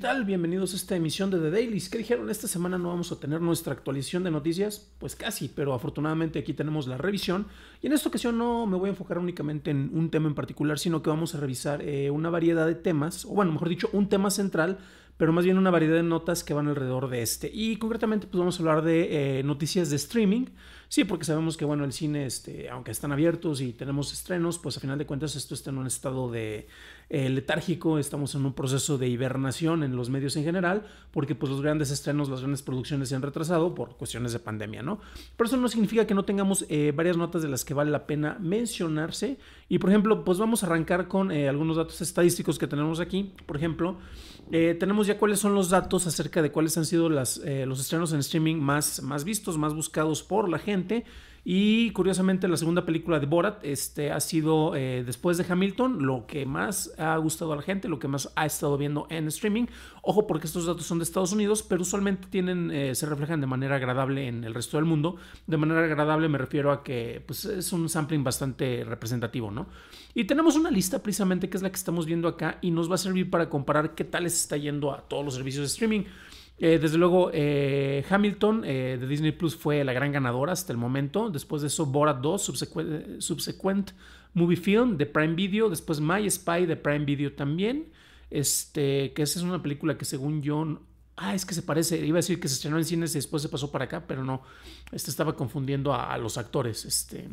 ¿qué tal? Bienvenidos a esta emisión de The Dailies. ¿Qué dijeron? Esta semana no vamos a tener nuestra actualización de noticias, pues casi, pero afortunadamente aquí tenemos la revisión. Y en esta ocasión no me voy a enfocar únicamente en un tema en particular, sino que vamos a revisar eh, una variedad de temas, o bueno, mejor dicho, un tema central, pero más bien una variedad de notas que van alrededor de este. Y concretamente, pues vamos a hablar de eh, noticias de streaming Sí, porque sabemos que, bueno, el cine, este, aunque están abiertos y tenemos estrenos, pues a final de cuentas esto está en un estado de eh, letárgico, estamos en un proceso de hibernación en los medios en general, porque pues los grandes estrenos, las grandes producciones se han retrasado por cuestiones de pandemia, ¿no? Pero eso no significa que no tengamos eh, varias notas de las que vale la pena mencionarse y por ejemplo, pues vamos a arrancar con eh, algunos datos estadísticos que tenemos aquí. Por ejemplo, eh, tenemos ya cuáles son los datos acerca de cuáles han sido las, eh, los estrenos en streaming más, más vistos, más buscados por la gente. Y curiosamente la segunda película de Borat este, ha sido, eh, después de Hamilton, lo que más ha gustado a la gente, lo que más ha estado viendo en streaming. Ojo porque estos datos son de Estados Unidos, pero usualmente tienen, eh, se reflejan de manera agradable en el resto del mundo. De manera agradable me refiero a que pues, es un sampling bastante representativo, ¿no? Y tenemos una lista precisamente que es la que estamos viendo acá y nos va a servir para comparar qué tal les está yendo a todos los servicios de streaming. Eh, desde luego, eh, Hamilton eh, de Disney Plus fue la gran ganadora hasta el momento. Después de eso, Borat 2, subsequent, Movie Film de Prime Video. Después, My Spy de Prime Video también. Este, que esa es una película que según John. Ah, es que se parece. Iba a decir que se estrenó en cines y después se pasó para acá, pero no. Este estaba confundiendo a, los actores. Este.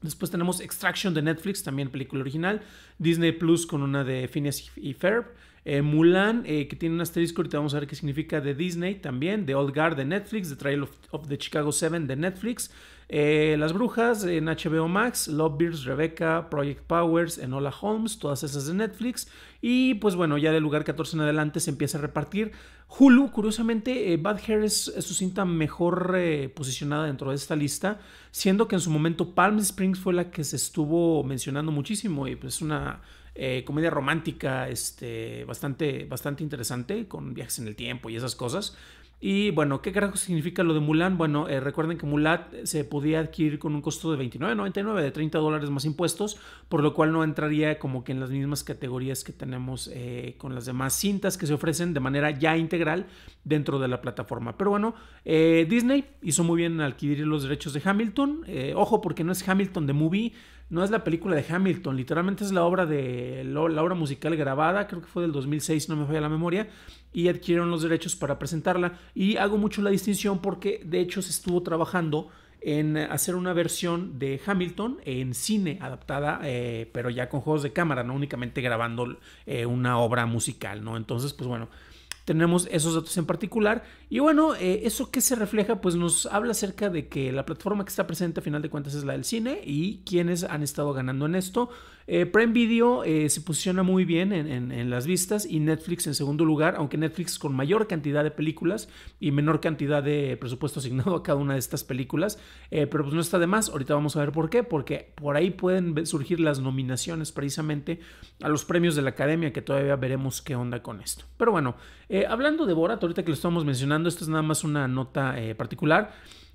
Después tenemos Extraction de Netflix, también película original. Disney Plus con una de Phineas y Ferb. Eh, Mulan, eh, que tiene un asterisco, ahorita vamos a ver qué significa, de Disney también, de Old Guard de Netflix, The Trial of, the Chicago 7 de Netflix, eh, Las Brujas en HBO Max, Love Rebecca, Project Powers, en Hola Holmes, todas esas de Netflix. Y pues bueno, ya del lugar 14 en adelante se empieza a repartir. Hulu, curiosamente, Bad Hair es, su cinta mejor posicionada dentro de esta lista, siendo que en su momento Palm Springs fue la que se estuvo mencionando muchísimo y pues una eh, comedia romántica este, bastante, bastante interesante, con viajes en el tiempo y esas cosas. Y bueno, ¿qué carajo significa lo de Mulan? Bueno, eh, recuerden que Mulan se podía adquirir con un costo de 29.99, de 30 dólares más impuestos, por lo cual no entraría como que en las mismas categorías que tenemos eh, con las demás cintas que se ofrecen de manera ya integral dentro de la plataforma. Pero bueno, Disney hizo muy bien en adquirir los derechos de Hamilton. ojo, porque no es Hamilton de Movie, no es la película de Hamilton, literalmente es la obra de la obra musical grabada, creo que fue del 2006, no me falla la memoria, y adquirieron los derechos para presentarla. Y hago mucho la distinción porque de hecho se estuvo trabajando en hacer una versión de Hamilton en cine adaptada, eh, pero ya con juegos de cámara, no únicamente grabando eh, una obra musical, ¿no? Entonces, pues bueno, tenemos esos datos en particular. Y bueno, eh, eso que se refleja, pues nos habla acerca de que la plataforma que está presente a final de cuentas es la del cine y quienes han estado ganando en esto. Eh, Video eh, se posiciona muy bien en, las vistas y Netflix en segundo lugar, aunque Netflix con mayor cantidad de películas y menor cantidad de presupuesto asignado a cada una de estas películas, eh, pero pues no está de más, ahorita vamos a ver por qué, porque por ahí pueden surgir las nominaciones precisamente a los premios de la academia, que todavía veremos qué onda con esto. Pero bueno, eh, hablando de Borat, ahorita que lo estamos mencionando, esto es nada más una nota particular.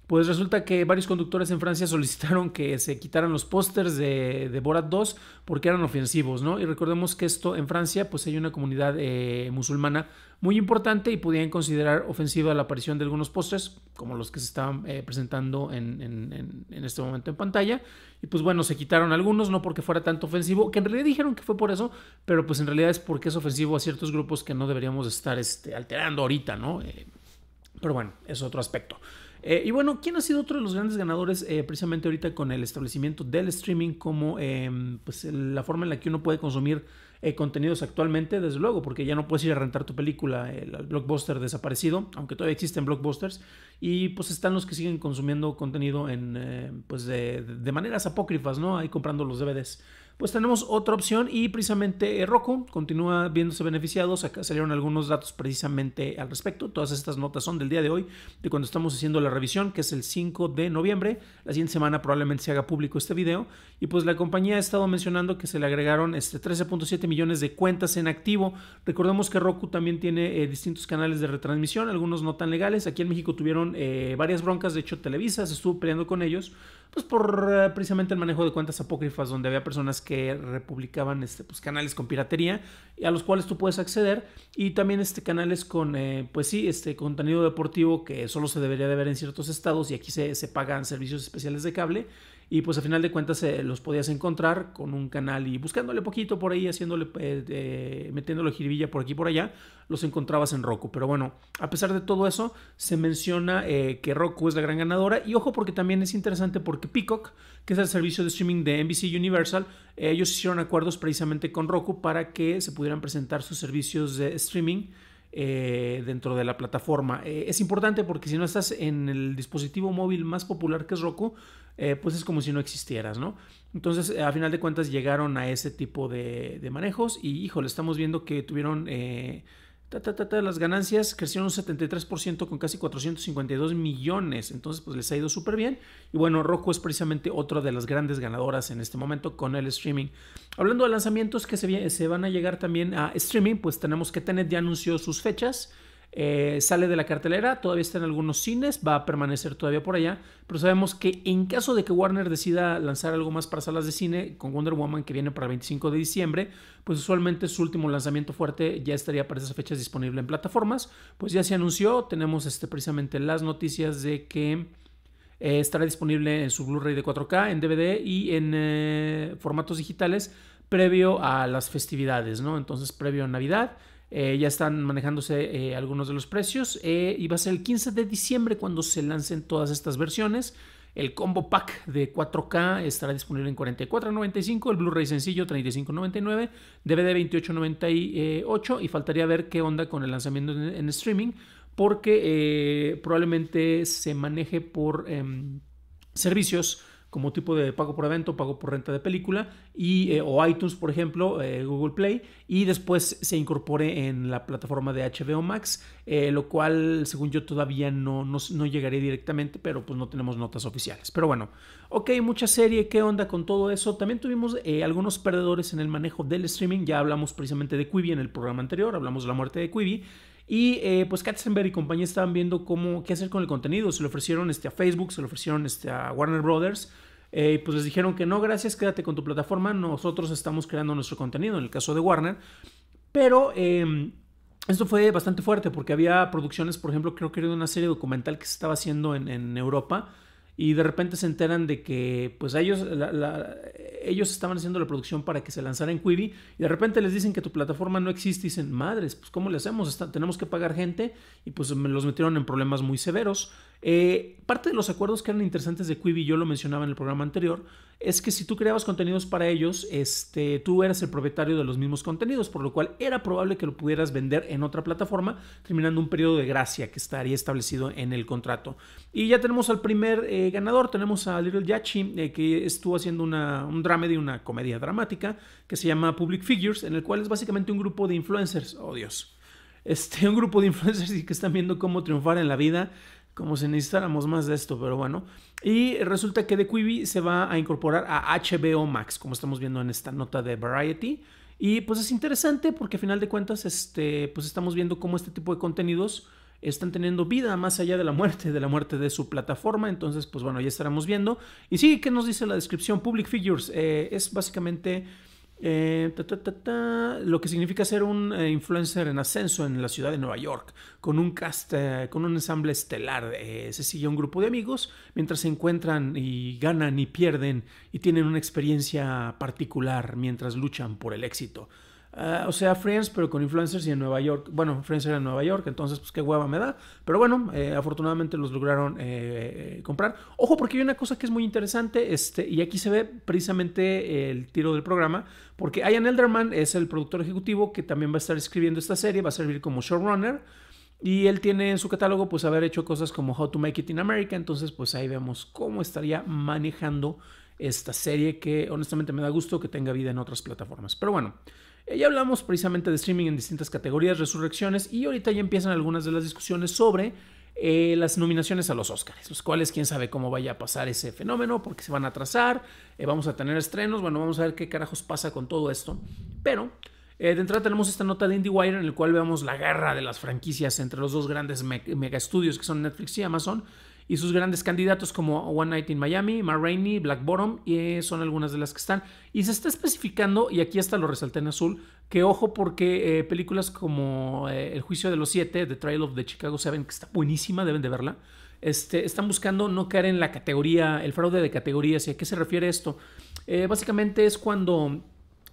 Pues resulta que varios conductores en Francia solicitaron que se quitaran los pósters de, Borat 2 porque eran ofensivos, ¿no? Y recordemos que esto en Francia, pues hay una comunidad eh, musulmana muy importante y podían considerar ofensiva la aparición de algunos pósters, como los que se estaban eh, presentando en, en, este momento en pantalla. Y pues bueno, se quitaron algunos, no porque fuera tanto ofensivo, que en realidad dijeron que fue por eso, pero pues en realidad es porque es ofensivo a ciertos grupos que no deberíamos estar este, alterando ahorita, ¿no? Eh, pero bueno, es otro aspecto. Eh, y bueno, ¿quién ha sido otro de los grandes ganadores eh, precisamente ahorita con el establecimiento del streaming como em, pues, la forma en la que uno puede consumir eh, contenidos actualmente? Desde luego, porque ya no puedes ir a rentar tu película, el, blockbuster desaparecido, aunque todavía existen blockbusters, y pues están los que siguen consumiendo contenido en, pues, de, de, maneras apócrifas, ¿no? Ahí comprando los DVDs pues tenemos otra opción y precisamente eh, Roku continúa viéndose beneficiados. Acá salieron algunos datos precisamente al respecto. Todas estas notas son del día de hoy, de cuando estamos haciendo la revisión, que es el 5 de noviembre. La siguiente semana probablemente se haga público este video. Y pues la compañía ha estado mencionando que se le agregaron 13.7 este, millones de cuentas en activo. Recordemos que Roku también tiene eh, distintos canales de retransmisión, algunos no tan legales. Aquí en México tuvieron eh, varias broncas. De hecho, Televisa se estuvo peleando con ellos, pues por precisamente el manejo de cuentas apócrifas, donde había personas que que republicaban este, pues, canales con piratería, y a los cuales tú puedes acceder, y también este, canales con, eh, pues sí, este contenido deportivo que solo se debería de ver en ciertos estados, y aquí se, se pagan servicios especiales de cable, y pues a final de cuentas eh, los podías encontrar con un canal y buscándole poquito por ahí, haciéndole, pues, eh, metiéndole jiribilla por aquí y por allá, los encontrabas en Roku. Pero bueno, a pesar de todo eso, se menciona eh, que Roku es la gran ganadora. Y ojo porque también es interesante porque Peacock, que es el servicio de streaming de NBC Universal, eh, ellos hicieron acuerdos precisamente con Roku para que se pudieran presentar sus servicios de streaming eh, dentro de la plataforma. Eh, es importante porque si no estás en el dispositivo móvil más popular que es Roku, eh, pues es como si no existieras, ¿no? Entonces, a final de cuentas, llegaron a ese tipo de, de manejos y, híjole, estamos viendo que tuvieron las ganancias crecieron un 73% con casi 452 millones. Entonces, pues les ha ido súper bien. Y bueno, rojo es precisamente otra de las grandes ganadoras en este momento con el streaming. Hablando de lanzamientos que se, se van a llegar también a streaming, pues tenemos que TENET ya anunció sus fechas. Eh, sale de la cartelera, todavía está en algunos cines, va a permanecer todavía por allá, pero sabemos que en caso de que Warner decida lanzar algo más para salas de cine con Wonder Woman que viene para el 25 de diciembre, pues usualmente su último lanzamiento fuerte ya estaría para esas fechas disponible en plataformas, pues ya se anunció, tenemos este, precisamente las noticias de que eh, estará disponible en su Blu-ray de 4K, en DVD y en eh, formatos digitales previo a las festividades, ¿no? Entonces previo a Navidad. Eh, ya están manejándose eh, algunos de los precios eh, y va a ser el 15 de diciembre cuando se lancen todas estas versiones. El combo pack de 4K estará disponible en 44.95, el Blu-ray sencillo 35.99, DVD 28.98 y faltaría ver qué onda con el lanzamiento en streaming porque probablemente se maneje por em, servicios como tipo de pago por evento, pago por renta de película, y, eh, o iTunes, por ejemplo, eh, Google Play, y después se incorpore en la plataforma de HBO Max, eh, lo cual, según yo, todavía no, no, no llegaré directamente, pero pues no tenemos notas oficiales. Pero bueno, ok, mucha serie, ¿qué onda con todo eso? También tuvimos algunos perdedores en el manejo del streaming, ya hablamos precisamente de Quibi en el programa anterior, hablamos de la muerte de Quibi. Y eh, pues Katzenberg y compañía estaban viendo cómo, qué hacer con el contenido. Se lo ofrecieron este, a Facebook, se lo ofrecieron este, a Warner Brothers. Eh, y pues les dijeron que no, gracias, quédate con tu plataforma. Nosotros estamos creando nuestro contenido, en el caso de Warner. Pero em, esto fue bastante fuerte porque había producciones, por ejemplo, creo que era una serie documental que se estaba haciendo en Europa y de repente se enteran de que pues ellos, ellos estaban haciendo la producción para que se lanzara en Quibi y de repente les dicen que tu plataforma no existe y dicen, madres, pues ¿cómo le hacemos? tenemos que pagar gente y pues me los metieron en problemas muy severos eh, parte de los acuerdos que eran interesantes de Quibi, yo lo mencionaba en el programa anterior, es que si tú creabas contenidos para ellos, este, tú eras el propietario de los mismos contenidos, por lo cual era probable que lo pudieras vender en otra plataforma, terminando un periodo de gracia que estaría establecido en el contrato. Y ya tenemos al primer eh, ganador, tenemos a Little Yachi, eh, que estuvo haciendo una, un de una comedia dramática, que se llama Public Figures, en el cual es básicamente un grupo de influencers, oh Dios, este, un grupo de influencers y que están viendo cómo triunfar en la vida como si necesitáramos más de esto, pero bueno. Y resulta que The Quibi se va a incorporar a HBO Max, como estamos viendo en esta nota de Variety. Y pues es interesante porque a final de cuentas, este, pues estamos viendo cómo este tipo de contenidos están teniendo vida más allá de la muerte, de la muerte de su plataforma. Entonces, pues bueno, ya estaremos viendo. Y sí, ¿qué nos dice la descripción? Public Figures eh, es básicamente eh, lo que significa ser un eh, influencer en ascenso en la ciudad de Nueva York, con un cast, eh, con un ensamble estelar. se sigue un grupo de amigos mientras se encuentran y ganan y pierden y tienen una experiencia particular mientras luchan por el éxito. Ah, o sea, Friends, pero con influencers y en Nueva York. Bueno, Friends era en Nueva York, entonces, pues qué hueva me da. Pero bueno, eh, afortunadamente los lograron eh, eh, comprar. Ojo, porque hay una cosa que es muy interesante, este, y aquí se ve precisamente el tiro del programa, porque Ian Elderman es el productor ejecutivo que también va a estar escribiendo esta serie, va a servir como showrunner. Y él tiene en su catálogo, pues, haber hecho cosas como How to Make It in America. Entonces, pues ahí vemos cómo estaría manejando esta serie que honestamente me da gusto que tenga vida en otras plataformas. Pero bueno. Eh, ya hablamos precisamente de streaming en distintas categorías, resurrecciones, y ahorita ya empiezan algunas de las discusiones sobre eh, las nominaciones a los Oscars, los cuales quién sabe cómo vaya a pasar ese fenómeno, porque se van a atrasar, eh, vamos a tener estrenos, bueno, vamos a ver qué carajos pasa con todo esto. Pero de entrada tenemos esta nota de IndieWire en el cual vemos la guerra de las franquicias entre los dos grandes mega estudios que son Netflix y Amazon. Y sus grandes candidatos como One Night in Miami, Maraini, Black Bottom, y eh, son algunas de las que están. Y se está especificando, y aquí hasta lo resalté en azul, que ojo porque eh, películas como eh, El Juicio de los Siete, The Trail of the Chicago saben que está buenísima, deben de verla, este, están buscando no caer en la categoría, el fraude de categorías. ¿Y a qué se refiere esto? básicamente es cuando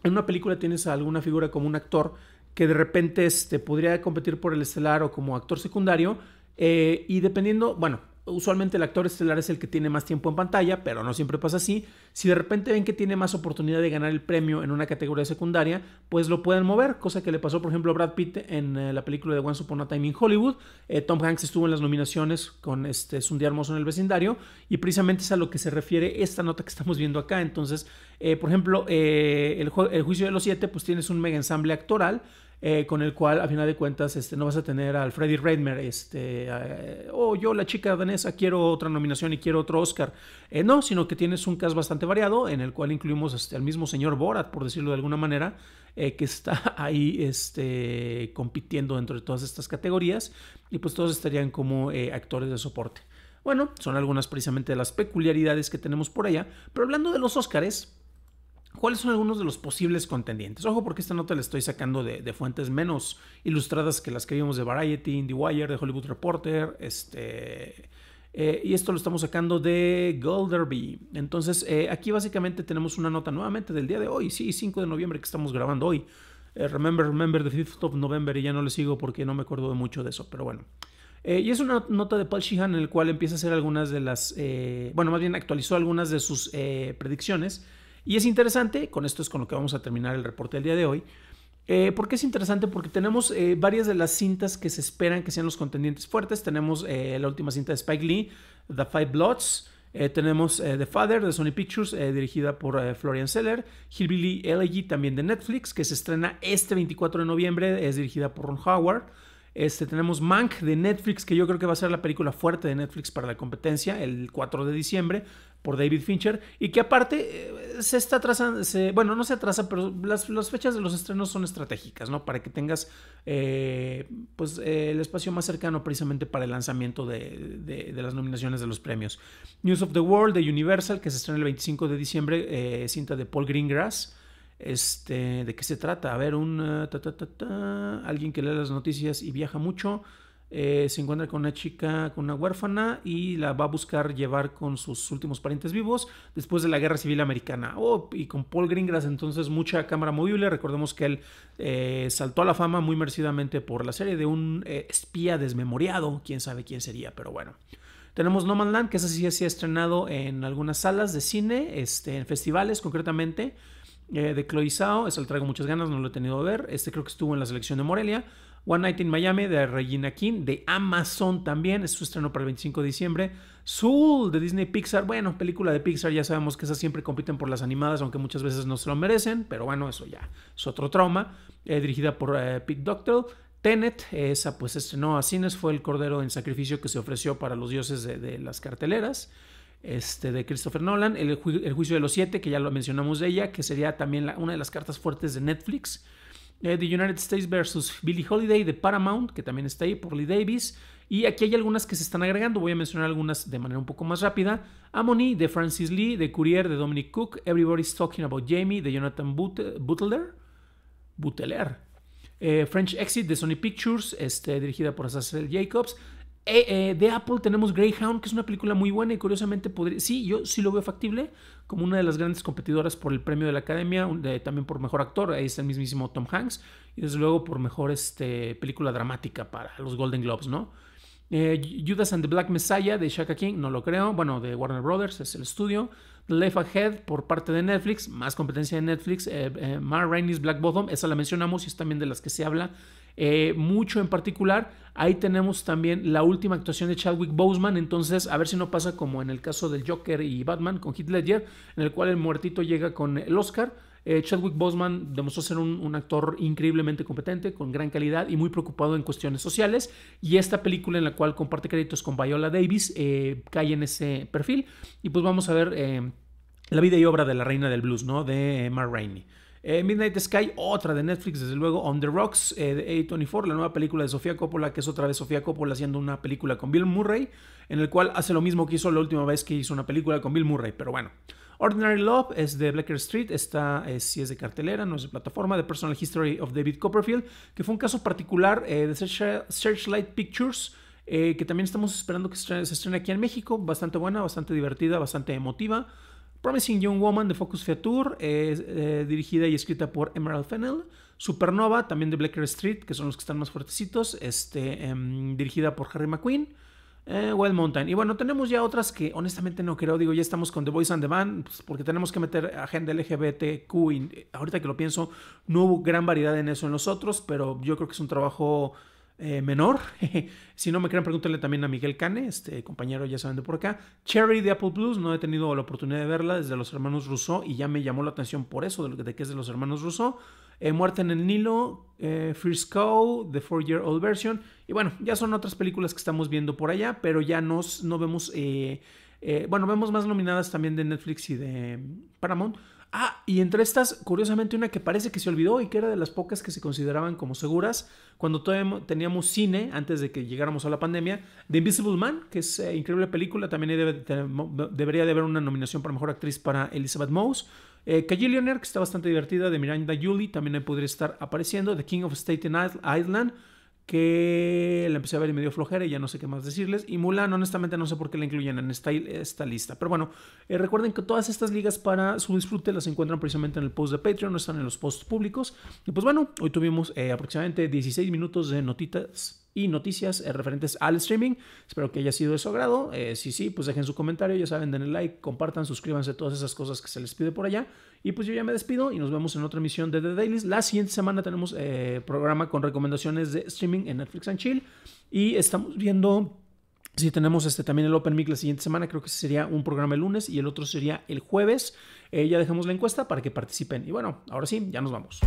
en una película tienes a alguna figura como un actor que de repente este, podría competir por el estelar o como actor secundario. y dependiendo, bueno, usualmente el actor estelar es el que tiene más tiempo en pantalla, pero no siempre pasa así. Si de repente ven que tiene más oportunidad de ganar el premio en una categoría secundaria, pues lo pueden mover, cosa que le pasó por ejemplo a Brad Pitt en eh, la película de Once Upon a Time in Hollywood. Eh, Tom Hanks estuvo en las nominaciones con este, Es un día hermoso en el vecindario y precisamente es a lo que se refiere esta nota que estamos viendo acá. Entonces, eh, por ejemplo, el, el, Juicio de los Siete, pues tienes un mega ensamble actoral eh, con el cual a final de cuentas este, no vas a tener al Freddy Redmer, este, eh, oh, yo la chica Vanessa, quiero otra nominación y quiero otro Oscar. Eh, no, sino que tienes un cast bastante variado en el cual incluimos este, al mismo señor Borat, por decirlo de alguna manera, que está ahí este, compitiendo dentro de todas estas categorías y pues todos estarían como actores de soporte. Bueno, son algunas precisamente las peculiaridades que tenemos por allá, pero hablando de los Oscars, ¿Cuáles son algunos de los posibles contendientes? Ojo, porque esta nota la estoy sacando de, fuentes menos ilustradas que las que vimos de Variety, The Wire, de Hollywood Reporter, este. Eh, y esto lo estamos sacando de Golderby. Entonces, eh, aquí básicamente tenemos una nota nuevamente del día de hoy, sí, 5 de noviembre que estamos grabando hoy. Eh, remember, remember the 5th of November, y ya no le sigo porque no me acuerdo de mucho de eso, pero bueno. y es una nota de Paul Sheehan en la cual empieza a hacer algunas de las, bueno, más bien actualizó algunas de sus predicciones y es interesante, con esto es con lo que vamos a terminar el reporte del día de hoy, eh, porque ¿Por qué es interesante? Porque tenemos eh, varias de las cintas que se esperan que sean los contendientes fuertes. Tenemos eh, la última cinta de Spike Lee, The Five Bloods. tenemos The Father de Sony Pictures, dirigida por Florian Seller. Hillbilly Elegy, también de Netflix, que se estrena este 24 de noviembre. Es dirigida por Ron Howard. Este, tenemos Mank de Netflix, que yo creo que va a ser la película fuerte de Netflix para la competencia el 4 de diciembre por David Fincher y que aparte eh, se está atrasando, bueno, no se atrasa, pero las, fechas de los estrenos son estratégicas, ¿no? Para que tengas eh, pues eh, el espacio más cercano precisamente para el lanzamiento de, de, las nominaciones de los premios. News of the World de Universal, que se estrena el 25 de diciembre, cinta de Paul Greengrass. Este, ¿De qué se trata? A ver, un... alguien que lee las noticias y viaja mucho. Eh, se encuentra con una chica, con una huérfana, y la va a buscar llevar con sus últimos parientes vivos después de la Guerra Civil Americana. Oh, y con Paul Greengrass, entonces mucha cámara movible. Recordemos que él eh, saltó a la fama muy merecidamente por la serie de un eh, espía desmemoriado, quién sabe quién sería, pero bueno. Tenemos No Man Land, que es así así ha estrenado en algunas salas de cine, este, en festivales concretamente. de Chloe Sao. eso le traigo muchas ganas, no lo he tenido a ver. Este creo que estuvo en la selección de Morelia. One Night in Miami de Regina King, de Amazon también, es su estreno para el 25 de diciembre. Soul de Disney Pixar, bueno, película de Pixar, ya sabemos que esas siempre compiten por las animadas, aunque muchas veces no se lo merecen, pero bueno, eso ya es otro trauma. Eh, dirigida por eh, Pete Doctor. Tenet, esa pues estrenó a cines, fue el cordero en sacrificio que se ofreció para los dioses de, las carteleras. Este, de Christopher Nolan, el, Juicio de los Siete, que ya lo mencionamos de ella, que sería también una de las cartas fuertes de Netflix. Eh, The United States versus Billie Holiday de Paramount, que también está ahí, por Lee Davis. Y aquí hay algunas que se están agregando, voy a mencionar algunas de manera un poco más rápida. Amony, de Francis Lee, de Courier de Dominic Cook, Everybody's Talking About Jamie de Jonathan Butler. Butler. Eh, French Exit de Sony Pictures, este, dirigida por Azazel Jacobs. Eh, eh, de Apple tenemos Greyhound, que es una película muy buena y curiosamente podría... Sí, yo sí lo veo factible como una de las grandes competidoras por el premio de la Academia, también por mejor actor, ahí está el mismísimo Tom Hanks, y desde luego por mejor este, película dramática para los Golden Globes, ¿no? Eh, Judas and the Black Messiah de Shaka King, no lo creo, bueno, de Warner Brothers, es el estudio. The Life Ahead por parte de Netflix, más competencia de Netflix. Mar Rainey's Black Bottom, esa la mencionamos y es también de las que se habla eh, mucho en particular. Ahí tenemos también la última actuación de Chadwick Boseman. Entonces, a ver si no pasa como en el caso del Joker y Batman con Heath Ledger, en el cual el muertito llega con el Oscar. Eh, Chadwick Boseman demostró ser un, actor increíblemente competente, con gran calidad y muy preocupado en cuestiones sociales. Y esta película en la cual comparte créditos con Viola Davis eh, cae en ese perfil. Y pues vamos a ver la vida y obra de la reina del blues, ¿no? De Mar Rainey. Eh, Midnight Sky, otra de Netflix, desde luego. On the Rocks, eh, de A24, la nueva película de Sofía Coppola, que es otra vez Sofía Coppola haciendo una película con Bill Murray, en el cual hace lo mismo que hizo la última vez que hizo una película con Bill Murray, pero bueno. Ordinary Love es de Blacker Street, está, eh, si es de cartelera, no es de plataforma, de Personal History of David Copperfield, que fue un caso particular eh, de Searchlight Pictures, que también estamos esperando que se estrene aquí en México, bastante buena, bastante divertida, bastante emotiva. Promising Young Woman de Focus Feature es eh, dirigida y escrita por Emerald Fennell. Supernova, también de Blacker Street, que son los que están más fuertecitos, este, em, dirigida por Harry McQueen. Eh, Wild Mountain. Y bueno, tenemos ya otras que honestamente no creo. Digo, ya estamos con The Boys and the Band, pues, porque tenemos que meter agenda LGBTQ. Y ahorita que lo pienso, no hubo gran variedad en eso en los otros, pero yo creo que es un trabajo eh, menor. si no me creen, pregúntenle también a Miguel Cane, este compañero ya saben de por acá. Cherry de Apple Blues, no he tenido la oportunidad de verla desde los hermanos Rousseau y ya me llamó la atención por eso, de, lo que es de los hermanos Rousseau. Eh, Muerte en el Nilo, eh, First The Four Year Old Version. Y bueno, ya son otras películas que estamos viendo por allá, pero ya nos, no vemos... Eh, bueno, vemos más nominadas también de Netflix y de Paramount, Ah, y entre estas, curiosamente, una que parece que se olvidó y que era de las pocas que se consideraban como seguras, cuando todavía teníamos cine, antes de que llegáramos a la pandemia, The Invisible Man, que es eh, increíble película, también debería de haber una nominación para Mejor Actriz para Elizabeth Moss. Eh, que está bastante divertida, de Miranda Julie, también podría estar apareciendo. The King of Staten Island, que la empecé a ver y me dio flojera y ya no sé qué más decirles. Y Mulan, honestamente, no sé por qué la incluyen en esta, lista. Pero bueno, eh, recuerden que todas estas ligas para su disfrute las encuentran precisamente en el post de Patreon, no están en los posts públicos. Y pues bueno, hoy tuvimos eh, aproximadamente 16 minutos de notitas y noticias eh, referentes al streaming. Espero que haya sido de su agrado. Eh, si sí, pues dejen su comentario, ya saben, denle like, compartan, suscríbanse, todas esas cosas que se les pide por allá. Y pues yo ya me despido y nos vemos en otra emisión de The Daily. La siguiente semana tenemos eh, programa con recomendaciones de streaming en Netflix and Chill y estamos viendo... Si tenemos este, también el Open Mic la siguiente semana, creo que sería un programa el lunes y el otro sería el jueves. ya dejamos la encuesta para que participen. Y bueno, ahora sí, ya nos vamos.